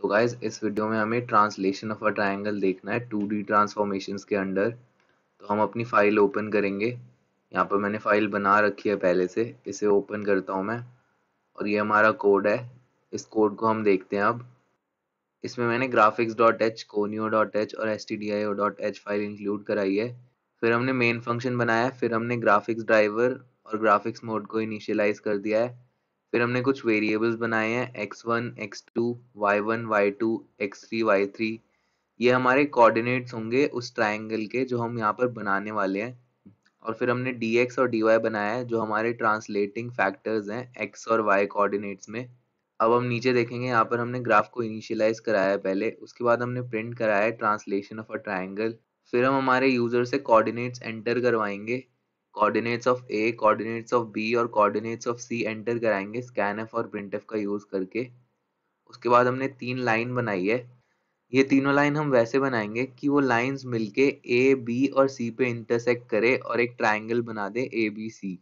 तो गाइज इस वीडियो में हमें ट्रांसलेशन ऑफ अ ट्राइंगल देखना है टू डी ट्रांसफॉर्मेशन के अंडर तो हम अपनी फाइल ओपन करेंगे यहाँ पर मैंने फाइल बना रखी है पहले से इसे ओपन करता हूँ मैं और ये हमारा कोड है इस कोड को हम देखते हैं अब इसमें मैंने graphics dot H conio dot H और S T D I O dot H file include कराई है फिर हमने मेन फंक्शन बनाया फिर हमने ग्राफिक्स ड्राइवर और ग्राफिक्स मोड को इनिशियलाइज कर दिया है फिर हमने कुछ वेरिएबल्स बनाए हैं X one X two Y one Y two X three Y three ये हमारे कोऑर्डिनेट्स होंगे उस ट्राइंगल के जो हम यहाँ पर बनाने वाले हैं और फिर हमने डी एक्स और डी वाई बनाया है जो हमारे ट्रांसलेटिंग फैक्टर्स हैं एक्स और वाई कोऑर्डिनेट्स में अब हम नीचे देखेंगे यहाँ पर हमने ग्राफ को इनिशियलाइज कराया है पहले उसके बाद हमने प्रिंट कराया है ट्रांसलेशन ऑफ अ ट्राइंगल फिर हम हमारे यूजर से कोऑर्डिनेट्स एंटर करवाएंगे coordinates of A coordinates of B और कोऑर्डिनेट्स ऑफ सी एंटर कराएंगे स्कैन एफ और प्रिंट एफ का यूज़ करके उसके बाद हमने तीन लाइन बनाई है ये तीनों लाइन हम वैसे बनाएंगे कि वो लाइंस मिलके ए बी और सी पे इंटरसेक्ट करे और एक ट्राइंगल बना दे ए बी सी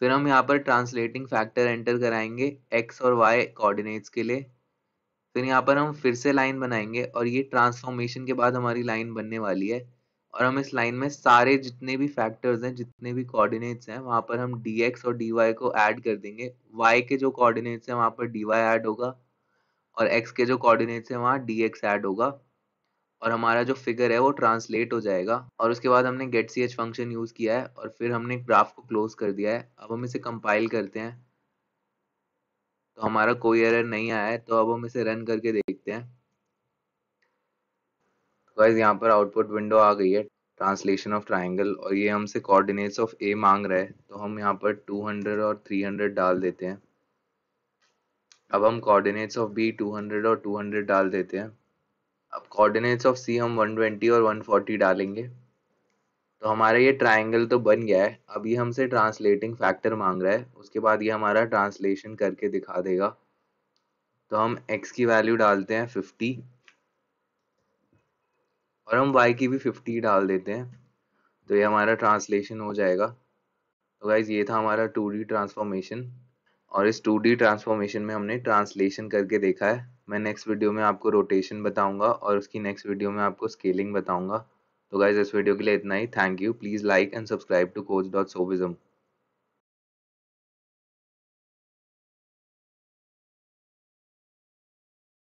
फिर हम यहाँ पर ट्रांसलेटिंग फैक्टर एंटर कराएंगे एक्स और वाई कोऑर्डिनेट्स के लिए फिर यहाँ पर हम फिर से लाइन बनाएंगे और ये ट्रांसफॉर्मेशन के बाद हमारी लाइन बनने वाली है और हम इस लाइन में सारे जितने भी फैक्टर्स हैं जितने भी कोऑर्डिनेट्स हैं वहाँ पर हम डी एक्स और डी वाई को ऐड कर देंगे वाई के जो कोऑर्डिनेट्स हैं वहाँ पर डी वाई ऐड होगा और एक्स के जो कोऑर्डिनेट्स हैं वहाँ डी एक्स ऐड होगा और हमारा जो फिगर है वो ट्रांसलेट हो जाएगा और उसके बाद हमने get C H function use किया है और फिर हमने ग्राफ को क्लोज कर दिया है अब हम इसे कंपाइल करते हैं तो हमारा कोई एरर नहीं आया है तो अब हम इसे रन करके देखते हैं गाइस तो यहाँ पर आउटपुट विंडो आ गई है ट्रांसलेशन ऑफ ट्राइंगल और ये हमसे कोऑर्डिनेट्स ऑफ ए मांग रहा है तो हम यहाँ पर 200 और 300 डाल देते हैं अब हम कोऑर्डिनेट्स ऑफ बी 200 और 200 डाल देते हैं अब कोऑर्डिनेट्स ऑफ सी हम 120 और 140 डालेंगे तो हमारा ये ट्राइंगल तो बन गया है अब ये हमसे ट्रांसलेटिंग फैक्टर मांग रहा है उसके बाद ये हमारा ट्रांसलेशन करके दिखा देगा तो हम एक्स की वैल्यू डालते हैं फिफ्टी और हम y की भी फिफ्टी डाल देते हैं तो ये हमारा ट्रांसलेशन हो जाएगा तो गाइज ये था हमारा टू ट्रांसफॉर्मेशन और इस टू ट्रांसफॉर्मेशन में हमने ट्रांसलेशन करके देखा है मैं नेक्स्ट वीडियो में आपको रोटेशन बताऊंगा और उसकी नेक्स्ट वीडियो में आपको स्केलिंग बताऊंगा तो गाइज इस वीडियो के लिए इतना ही thank you please like and subscribe to coach dot सोविज़म